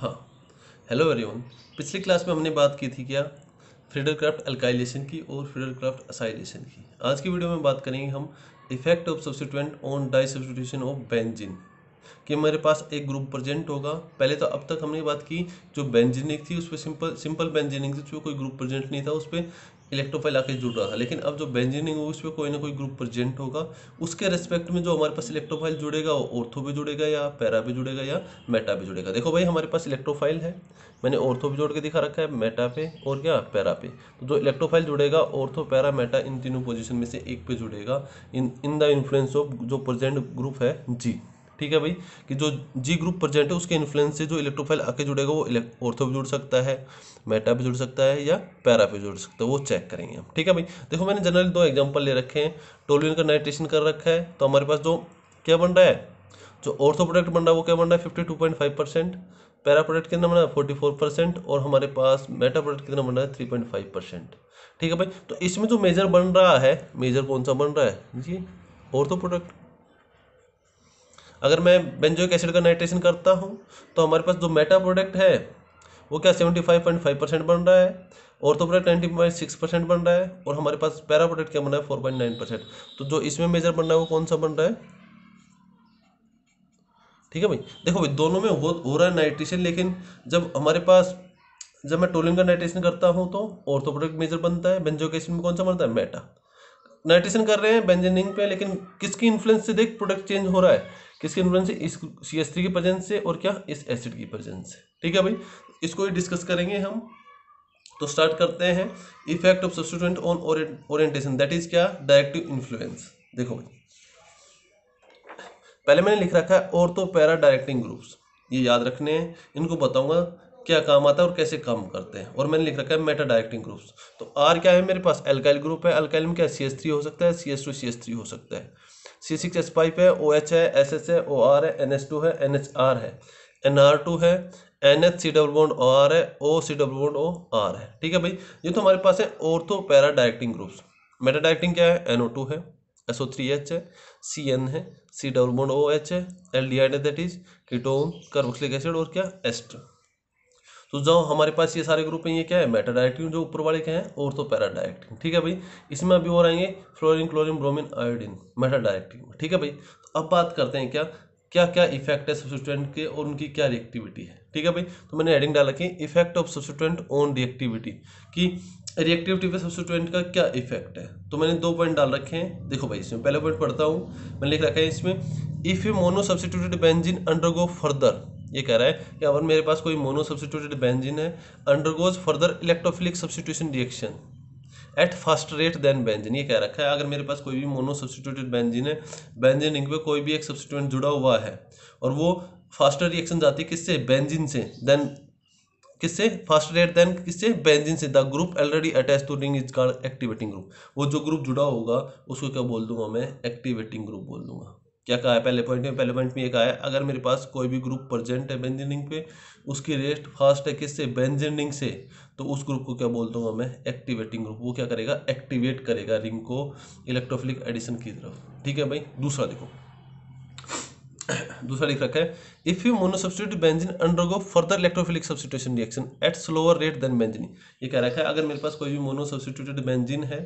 हाँ hello everyone पिछली class में हमने बात की थी क्या फ्रीडर क्राफ्ट अल्काइलेशन की और फ्रीडर क्राफ्ट असाइलेशन की आज की वीडियो में बात करेंगे हम effect of substituent on disubstitution of benzene कि हमारे पास एक ग्रुप प्रजेंट होगा पहले तो अब तक हमने बात की जो बेंजिनिक थी उस पर सिंपल सिंपल बेंजिनिक थी जो कोई ग्रुप प्रजेंट नहीं था उस पर इलेक्ट्रोफाइल आके जुड़ रहा था लेकिन अब जो बेंजीनिंग होगी उसमें कोई ना कोई ग्रुप प्रेजेंट होगा उसके रेस्पेक्ट में जो हमारे पास इलेक्ट्रोफाइल जुड़ेगा वो ऑर्थो भी जुड़ेगा या पैरा भी जुड़ेगा या मेटा भी जुड़ेगा देखो भाई हमारे पास इलेक्ट्रोफाइल है मैंने ऑर्थो भी जोड़ के दिखा रखा है मेटा पे और क्या पैरा पे तो जो इलेक्ट्रोफाइल जुड़ेगा ऑर्थो पैरा मेटा इन तीनों पोजिशन में से एक पे जुड़ेगा in in the influence of जो प्रेजेंट ग्रुप है जी ठीक है भाई कि जो जी ग्रुप प्रेजेंट है उसके इन्फ्लुएंस से जो इलेक्ट्रोफाइल आके जुड़ेगा वो ऑर्थो भी जुड़ सकता है मेटा भी जुड़ सकता है या पैरा भी जुड़ सकता है वो चेक करेंगे हम ठीक है भाई देखो मैंने जनरली दो एग्जाम्पल ले रखे हैं टोलिन का नाइट्रेशन कर रखा है तो हमारे पास जो क्या बन रहा है जो ऑर्थो प्रोडक्ट बन रहा है वो क्या बन रहा है fifty two point five percent para product कितना बन रहा है फोर्टी फोर परसेंट और हमारे पास मेटा प्रोडक्ट कितना बन रहा है थ्री पॉइंट फाइव परसेंट ठीक है भाई तो इसमें जो मेजर बन रहा है मेजर कौन सा बन रहा है जी ऑर्थो प्रोडक्ट अगर मैं बेंजोइक एसिड का नाइट्रेशन करता हूँ तो हमारे पास जो मेटा प्रोडक्ट है वो क्या seventy five point five percent बन रहा है और तो product ninety point six percent बन रहा है और हमारे पास पैरा प्रोडक्ट क्या बन रहा है फोर पॉइंट नाइन परसेंट तो जो इसमें मेजर बन रहा है वो कौन सा बन रहा है ठीक है भाई देखो भाई दोनों में हो, हो रहा है नाइट्रेशन लेकिन जब हमारे पास जब मैं टोलिन का नाइट्रेशन करता हूँ तो और तो प्रोडक्ट मेजर बनता है बेंजोकेशन में कौन सा बनता है मेटा नाइट्रेशन कर रहे हैं बेंजेनिंग पे लेकिन किसकी इन्फ्लुएंस से देख प्रोडक्ट चेंज हो रहा है किसके इन्फ्लुएंस से इस सी एस थ्री की प्रेजेंस से और क्या इस एसिड की प्रेजेंस से ठीक है भाई इसको ही डिस्कस करेंगे हम तो स्टार्ट करते हैं effect of substituent on orientation that is क्या डायरेक्टिव इन्फ्लुएंस देखो भाई पहले मैंने लिख रखा है और तो पैरा डायरेक्टिंग ग्रुप्स ये याद रखने हैं इनको बताऊंगा क्या काम आता है और कैसे काम करते हैं और मैंने लिख रखा है मेटा डायरेक्टिंग ग्रुप्स तो आर क्या है मेरे पास अल्काइल ग्रुप है अल्काइल में क्या सी एस थ्री हो सकता है C S two C S three हो सकता है सी सिक्स एस फाइव है ओ एच है एस एस है ओ आर है एन एस टू है एन एच आर है एन आर टू है N H C W bond O R है ओ सी डब्ल्यू बॉन्ड ओ आर है ठीक है भाई ये तो हमारे पास है ortho para directing groups meta directing क्या है एन ओ टू है एस ओ थ्री एच है सी एन है C W bond O H है aldehyde that is ketone carboxylic acid और क्या एस्टर तो जो हमारे पास ये सारे ग्रुप हैं ये क्या है मेटा डायरेक्टिन जो ऊपर वाले क्या है और तो पैरा डायरेक्टिन ठीक है भाई इसमें अभी और आएंगे fluorine chlorine bromine iodine meta directing ठीक है भाई तो अब बात करते हैं क्या क्या क्या इफेक्ट है सब्सिटेंट के और उनकी क्या रिएक्टिविटी है ठीक है भाई तो मैंने हेडिंग डाल रखी effect of substituent on reactivity कि रिएक्टिविटी पे सब्सिटेंट का क्या इफेक्ट है तो मैंने दो पॉइंट डाल रखे हैं देखो भाई इसमें पहला पॉइंट पढ़ता हूँ मैंने लिख रखा है इसमें if a mono substituted benzene undergo further ये कह रहा है कि अगर मेरे पास कोई मोनो सब्सिट्यूटेड बेंजिन है undergoes further electrophilic substitution reaction at fast rate than benzene ये कह रखा है अगर मेरे पास कोई भी मोनो सब्सिट्यूटेड बेंजिन है बेंजिन रिंग पे कोई भी एक सब्सिट्यूएंट जुड़ा हुआ है और वो फास्टर रिएक्शन जाती है किससे बेंजिन से देन किससे फास्ट रेट देन किससे बेंजिन से the group already attach to ring is called activating group वो जो ग्रुप जुड़ा होगा उसको क्या बोल दूंगा मैं एक्टिवेटिंग ग्रुप बोल दूंगा क्या कहा है पहले पॉइंट में पहले पॉइंट में ये कहा है अगर मेरे पास कोई भी ग्रुप प्रजेंट है बेंजीनिंग पे उसकी रेस्ट फास्ट है किससे बेंजीनिंग से तो उस ग्रुप को क्या बोलता हूँ मैं एक्टिवेटिंग ग्रुप वो क्या करेगा एक्टिवेट करेगा रिंग को इलेक्ट्रोफिलिक एडिशन की तरफ ठीक है भाई दूसरा देखो दूसरा लिख रखा है if you mono substitute benzene undergo further electrophilic substitution reaction at slower rate than benzene ये कह रखा है अगर मेरे पास कोई भी मोनो सब्सिट्यूटेड है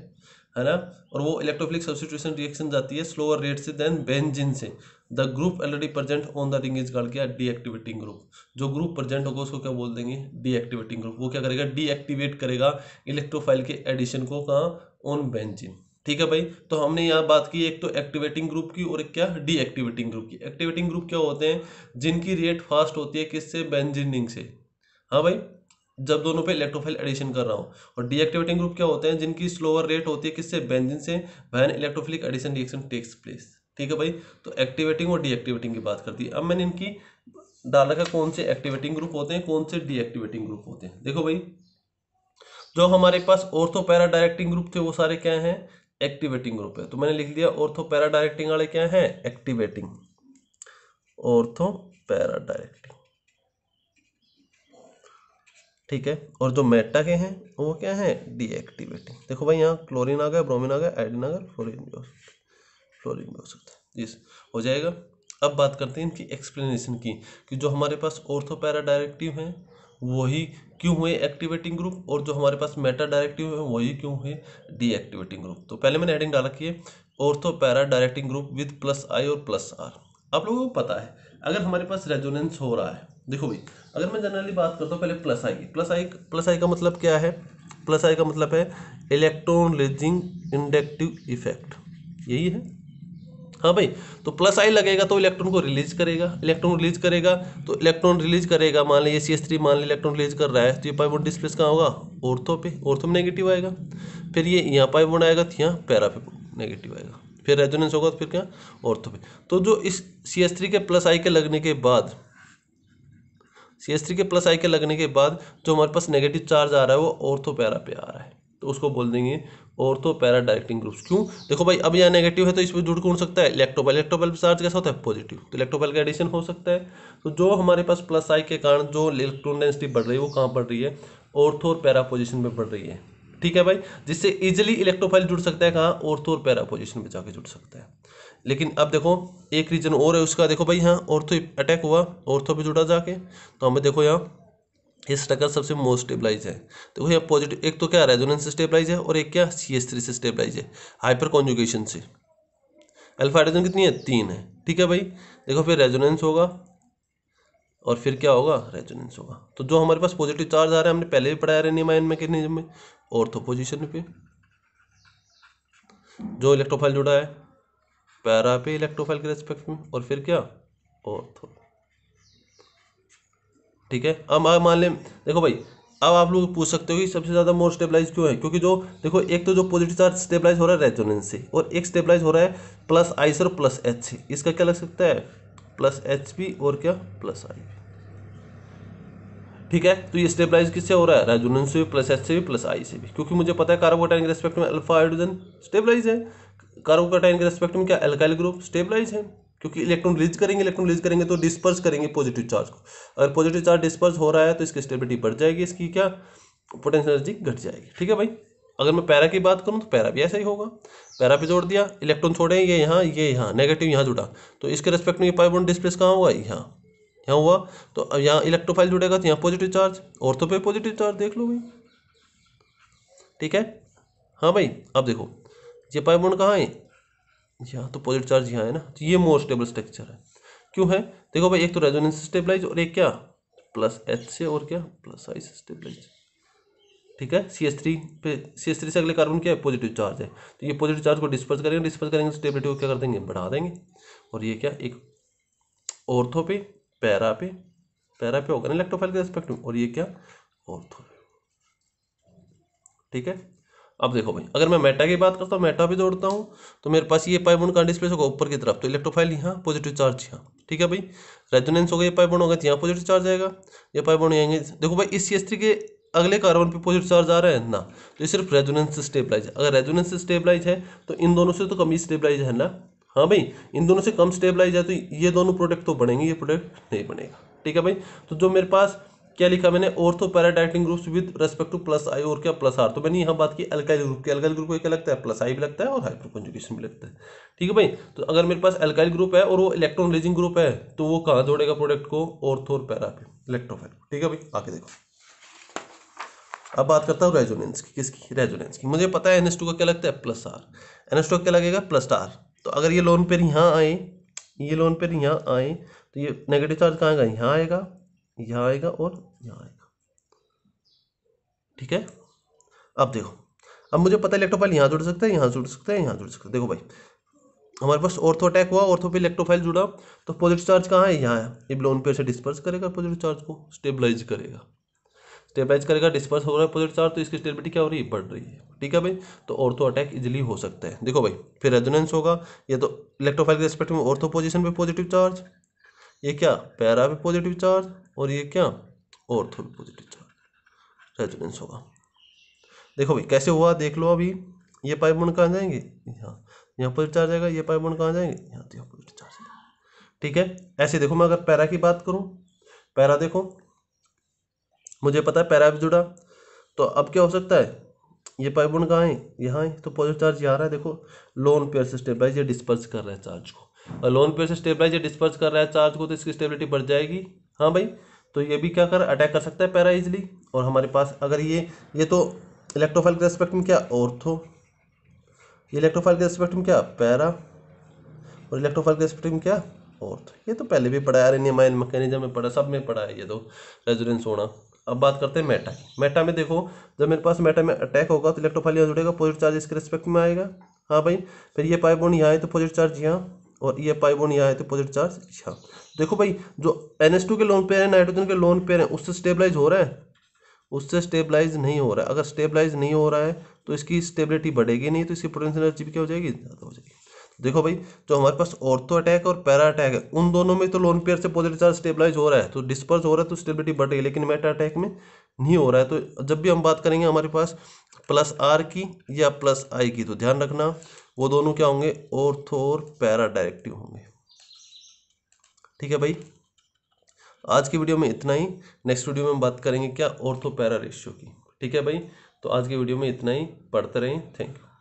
है ना और वो इलेक्ट्रोफिलिक सब्सिट्यूशन रिएक्शन जाती है स्लोअर रेट से देन बेंजिन से the group already present on the ring is called क्या डीएक्टिवेटिंग ग्रुप जो ग्रुप प्रेजेंट होगा उसको क्या बोल देंगे डीएक्टिवेटिंग ग्रुप वो क्या करेगा डीएक्टिवेट करेगा इलेक्ट्रोफाइल के एडिशन को कहाँ ऑन बेंजिन ठीक है भाई तो हमने यहाँ बात की एक तो एक्टिवेटिंग ग्रुप की और एक क्या डीएक्टिवेटिंग ग्रुप की एक्टिवेटिंग ग्रुप क्या होते हैं जिनकी रेट फास्ट होती है किससे बेंजिनिंग से हाँ भाई जब दोनों पे इलेक्ट्रोफाइल एडिशन कर रहा हूँ और डीएक्टिवेटिंग ग्रुप क्या होते हैं जिनकी स्लोअर रेट होती है किससे बेंजिन से when electrophilic addition reaction takes place ठीक है भाई तो एक्टिवेटिंग और डीएक्टिवेटिंग की बात करती है अब मैंने इनकी डाल रखा कौन से एक्टिवेटिंग ग्रुप होते हैं कौन से डीएक्टिवेटिंग ग्रुप होते हैं देखो भाई जो हमारे पास ऑर्थोपैरा डायरेक्टिंग ग्रुप थे वो सारे क्या हैं एक्टिवेटिंग ग्रुप है तो मैंने लिख दिया ऑर्थो पैरा डायरेक्टिंग वाले क्या है एक्टिवेटिंग ऑर्थो पैरा डायरेक्टिंग ठीक है और जो मेटा के हैं वो क्या है डीएक्टिवेटिंग देखो भाई यहाँ क्लोरीन आ गया ब्रोमीन आ गया आइडिन आ गया फ्लोरीन भी हो सकता फ्लोरीन भी हो सकता है यस हो जाएगा अब बात करते हैं इनकी एक्सप्लेनेशन की कि जो हमारे पास ऑर्थो पैरा डायरेक्टिव हैं वही क्यों हुए एक्टिवेटिंग ग्रुप और जो हमारे पास मेटा डायरेक्टिव है वही क्यों हुए डीएक्टिवेटिंग ग्रुप तो पहले मैंने हेडिंग डाल रखी है ortho para directing group with plus I और प्लस आर आप लोगों को पता है अगर हमारे पास रेजोनेंस हो रहा है देखो भाई अगर मैं जनरली बात करता हूँ पहले plus I plus I plus I का मतलब क्या है प्लस आई का मतलब है इलेक्ट्रॉन लेजिंग इंडक्टिव इफेक्ट यही है हाँ भाई तो प्लस आई लगेगा तो इलेक्ट्रॉन को रिलीज करेगा इलेक्ट्रॉन रिलीज करेगा तो इलेक्ट्रॉन रिलीज करेगा मान लीजिए सी एस थ्री मान ली इलेक्ट्रॉन रिलीज कर रहा है तो ये पाइबोन डिस्प्लेस कहाँ होगा औरतों पे औरतों में नेगेटिव आएगा फिर ये यहाँ पाइबोन आएगा तो यहाँ पैरा पे नेगेटिव आएगा फिर रेजोनेंस होगा तो फिर क्या औरतों पर तो जो इस सी एस थ्री के प्लस आई के लगने के बाद सी एस थ्री के प्लस आई के लगने के बाद जो हमारे पास नेगेटिव चार्ज आ रहा है वो औरतों पैरा पे आ रहा है तो उसको बोल देंगे तो पैरा डायरेक्टिंग ग्रुप्स क्यों देखो भाई अब यहाँ नेगेटिव है तो इसमें जुड़ कौन सकता है इलेक्ट्रोपाइल पर चार्ज कैसा होता है पॉजिटिव तो इलेक्ट्रोपाइल का एडिशन हो सकता है तो जो हमारे पास प्लस आई के कारण जो इलेक्ट्रॉन डेंसिटी बढ़ रही है वो कहाँ बढ़ रही है ऑर्थो और पैरा पोजिशन में बढ़ रही है ठीक है भाई जिससे इजिली इलेक्ट्रोफाइल जुड़ सकता है कहाँ ऑर्थो और पैरा पोजिशन में जाके जुड़ सकता है लेकिन अब देखो एक रीजन और है उसका देखो भाई यहाँ ऑर्थो अटैक हुआ ऑर्थो भी जुड़ा जाके तो हमें देखो यहाँ ये स्ट्रक्चर सबसे मोस्ट स्टेबलाइज है तो वही पॉजिटिव एक तो क्या रेजोनेंस से स्टेबलाइज है और एक क्या सी एस थ्री से स्टेबलाइज है हाइपर कॉन्जुगेशन से अल्फा हाइड्रोजन कितनी है तीन है ठीक है भाई देखो फिर रेजोनेंस होगा और फिर क्या होगा रेजोनेंस होगा तो जो हमारे पास पॉजिटिव चार्ज आ रहा है हमने पहले भी पढ़ाया रहे मैकेनिज्म में तो पोजिशन पे जो इलेक्ट्रोफाइल जुड़ा है पैरा पे इलेक्ट्रोफाइल के रेस्पेक्ट में और फिर क्या ऑर्थो ठीक है अब मान लें देखो भाई अब आप लोग पूछ सकते हो कि सबसे ज़्यादा मोर स्टेबलाइज क्यों है क्योंकि जो देखो एक तो जो पॉजिटिव चार्ज स्टेबलाइज हो रहा है रेजोनेंस से और एक स्टेबलाइज हो रहा है plus I sir plus H C इसका क्या लग सकता है प्लस एच पी और क्या प्लस आई ठीक है तो ये स्टेबलाइज किससे हो रहा है रेजोनेंस से भी प्लस एच से भी प्लस आई से भी क्योंकि मुझे पता है कार्बोटाइन के रेस्पेक्ट में अल्फा हाइड्रोजन स्टेबलाइज है कार्बोकाटाइन के रेस्पेक्ट में क्या एल्काइल ग्रुप स्टेबलाइज है क्योंकि इलेक्ट्रॉन रिलीज करेंगे इलेक्ट्रॉन रिलीज करेंगे तो डिस्पर्स करेंगे पॉजिटिव चार्ज को अगर पॉजिटिव चार्ज डिस्पर्स हो रहा है तो इसकी स्टेबिलिटी बढ़ जाएगी इसकी क्या पोटेंशियल एनर्जी घट जाएगी ठीक है भाई अगर मैं पैरा की बात करूँ तो पैरा भी ऐसा ही होगा पैरा भी जोड़ दिया इलेक्ट्रॉन छोड़े ये यहाँ ये यहाँ नेगेटिव यहाँ जुड़ा तो इसके रेस्पेक्ट में ये पाइप बॉन्ड डिस्प्लेस कहाँ हुआ यहाँ यहाँ हुआ तो अब यहाँ इलेक्ट्रोफाइल जुड़ेगा तो यहाँ पॉजिटिव चार्ज और तो पे पॉजिटिव चार्ज देख लो भाई ठीक है हाँ भाई अब देखो ये पाइप बॉन्ड कहाँ है यहाँ तो पॉजिटिव चार्ज यहाँ है ना तो ये मोर स्टेबल स्ट्रक्चर है क्यों है देखो भाई एक तो रेजोनेंस स्टेबलाइज और एक क्या प्लस एच से और क्या प्लस आई से स्टेबलाइज ठीक है सी एस थ्री पे सी एस थ्री से अगले कार्बन क्या है पॉजिटिव चार्ज है तो ये पॉजिटिव चार्ज को डिस्पर्स करेंगे डिस्पर्स करेंगे स्टेबिलिटी को क्या कर देंगे बढ़ा देंगे और ये क्या एक ऑर्थो पे पैरा पे पैरा पे होगा ना इलेक्ट्रोफाइल के रेस्पेक्ट में और ये क्या ऑर्थो ठीक है अब देखो भाई अगर मैं मेटा की बात करता हूँ मेटा भी दौड़ता हूँ तो मेरे पास ये पाइबोन का डिस्प्लेस होगा ऊपर की तरफ तो इलेक्ट्रोफाइल यहाँ पॉजिटिव चार्ज यहाँ ठीक है भाई रेजोनेंस होगा ये पाइबोन होगा तो यहाँ पॉजिटिव चार्ज आएगा ये पाइबोन आएंगे देखो भाई इस सी के अगले कार्बन पे पॉजिटिव चार्ज आ रहा है ना तो ये सिर्फ रेजोनेंस स्टेबलाइज है अगर रेजोनेंस स्टेबलाइज है तो इन दोनों से तो कम ही स्टेबलाइज है ना हाँ भाई इन दोनों से कम स्टेबलाइज है तो ये दोनों प्रोडक्ट तो बनेंगे ये प्रोडक्ट नहीं बनेगा ठीक है भाई तो जो मेरे पास क्या लिखा मैंने ortho para directing groups with respect to plus I और क्या प्लस आर तो मैंने यहाँ बात की अल्काइल ग्रुप की अल्काइल ग्रुप को क्या लगता है प्लस आई भी लगता है और हाइपर कंजुकेशन भी लगता है ठीक है भाई तो अगर मेरे पास अल्काइल ग्रुप है और वो इलेक्ट्रॉन रिलीजिंग ग्रुप है तो वो कहाँ जोड़ेगा प्रोडक्ट को ऑर्थो और पैरा पे इलेक्ट्रोफाइल ठीक है भाई आके देखो अब बात करता हूँ रेजोनेंस की किसकी रेजोनेंस की मुझे पता है एन का क्या लगता है प्लस आर एन का क्या लगेगा प्लस आर तो अगर ये लोन पेयर यहाँ आए ये लोन पेयर यहाँ आए तो ये नेगेटिव चार्ज कहाँ आएगा यहाँ आएगा यहाँ आएगा और यहाँ आएगा ठीक है अब देखो अब मुझे पता इलेक्ट्रोफाइल यहाँ जुड़ सकता है यहाँ जुड़ सकता है यहाँ जुड़ सकता है देखो भाई हमारे पास ऑर्थो अटैक हुआ ऑर्थो पे इलेक्ट्रोफाइल जुड़ा तो पॉजिटिव चार्ज कहाँ है यहाँ है ये ब्लोन पे से डिस्पर्स करेगा पॉजिटिव चार्ज को स्टेबलाइज करेगा स्टेबलाइज करेगा डिस्पर्स हो रहा है पॉजिटिव चार्ज तो इसकी स्टेबिलिटी क्या हो रही है बढ़ रही है ठीक है भाई तो ऑर्थो अटैक इजिली हो सकता है देखो भाई फिर रेजोनेंस होगा या तो इलेक्ट्रोफाइल के रिस्पेक्ट में ऑर्थो पोजिशन पे पॉजिटिव चार्ज ये क्या पैरा भी पॉजिटिव चार्ज और ये क्या ऑर्थो भी पॉजिटिव चार्ज रेजोनेंस होगा देखो भाई कैसे हुआ देख लो अभी ये पाइप बोन कहाँ जाएंगे यहाँ यहाँ पॉजिटिव चार्ज आएगा ये पाइप बोन कहाँ जाएंगे यहाँ तो यहाँ पॉजिटिव चार्ज आएगा ठीक है ऐसे देखो मैं अगर पैरा की बात करूँ पैरा देखो मुझे पता है पैरा भी जुड़ा तो अब क्या हो सकता है ये पाइप बोन कहाँ है यहाँ है तो पॉजिटिव चार्ज यहाँ रहा है देखो लोन पेयर सिस्टम भाई ये डिस्पर्स कर रहे हैं चार्ज को लोन पे उसे स्टेबलाइज या डिस्पर्स कर रहा है चार्ज को तो इसकी स्टेबिलिटी बढ़ जाएगी हाँ भाई तो ये भी क्या कर अटैक कर सकता है पैरा इजिली और हमारे पास अगर ये ये तो इलेक्ट्रोफाइल के रेस्पेक्ट में क्या ऑर्थो ये इलेक्ट्रोफाइल के रेस्पेक्ट में क्या पैरा और इलेक्ट्रोफाइल के रेस्पेक्ट में क्या ऑर्थो ये तो पहले भी पढ़ा है माइन मैकेनिज्म में पढ़ा सब में पढ़ा है ये तो रेजोरेंस होना अब बात करते हैं मेटा मेटा में देखो जब मेरे पास मेटा में अटैक होगा तो इलेक्ट्रोफाइल यहाँ जुड़ेगा पॉजिटिव चार्ज इसके रेस्पेक्ट में आएगा हाँ भाई फिर ये पाइप बोन यहाँ है तो पॉजिटिव चार्ज यहाँ और ये पाई बोन यहाँ आए थे पॉजिटिव चार्ज यहाँ देखो भाई जो एन के लोन पेयर है नाइट्रोजन के लोन पेयर है उससे स्टेबलाइज हो रहा है उससे स्टेबलाइज नहीं हो रहा है अगर स्टेबलाइज नहीं हो रहा है तो इसकी स्टेबिलिटी बढ़ेगी नहीं तो इसकी पोटेंशियल एनर्जी भी क्या हो जाएगी ज़्यादा हो जाएगी देखो भाई जो हमारे पास ऑर्थो अटैक और पैरा अटैक है उन दोनों में तो लोन पेयर से पॉजिटिव चार्ज स्टेबलाइज हो रहा है तो डिस्पर्स हो रहा है तो स्टेबिलिटी बढ़ रही है लेकिन मेटा अटैक में नहीं हो रहा है तो जब भी हम बात करेंगे हमारे पास प्लस आर की या प्लस आई की तो ध्यान रखना वो दोनों क्या होंगे ऑर्थो और पैरा डायरेक्टिव होंगे ठीक है भाई आज की वीडियो में इतना ही नेक्स्ट वीडियो में हम बात करेंगे क्या ऑर्थो पैरा रेशियो की ठीक है भाई तो आज की वीडियो में इतना ही पढ़ते रहें थैंक यू